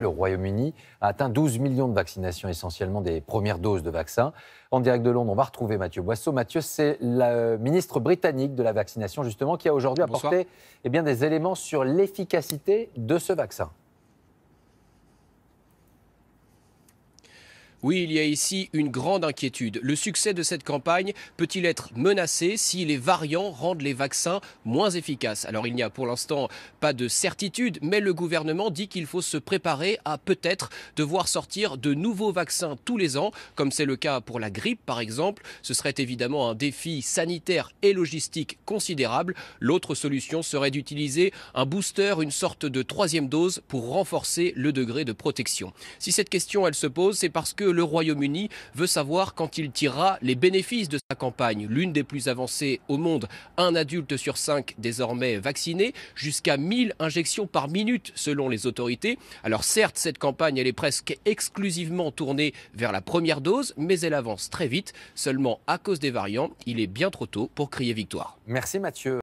Le Royaume-Uni a atteint 12 millions de vaccinations, essentiellement des premières doses de vaccins. En direct de Londres, on va retrouver Mathieu Boisseau. Mathieu, c'est le ministre britannique de la vaccination, justement, qui a aujourd'hui apporté eh bien, des éléments sur l'efficacité de ce vaccin. Oui, il y a ici une grande inquiétude. Le succès de cette campagne peut-il être menacé si les variants rendent les vaccins moins efficaces Alors il n'y a pour l'instant pas de certitude, mais le gouvernement dit qu'il faut se préparer à peut-être devoir sortir de nouveaux vaccins tous les ans, comme c'est le cas pour la grippe par exemple. Ce serait évidemment un défi sanitaire et logistique considérable. L'autre solution serait d'utiliser un booster, une sorte de troisième dose pour renforcer le degré de protection. Si cette question elle se pose, c'est parce que le Royaume-Uni veut savoir quand il tirera les bénéfices de sa campagne, l'une des plus avancées au monde. Un adulte sur cinq désormais vacciné, jusqu'à 1000 injections par minute selon les autorités. Alors certes, cette campagne, elle est presque exclusivement tournée vers la première dose, mais elle avance très vite. Seulement à cause des variants, il est bien trop tôt pour crier victoire. Merci Mathieu.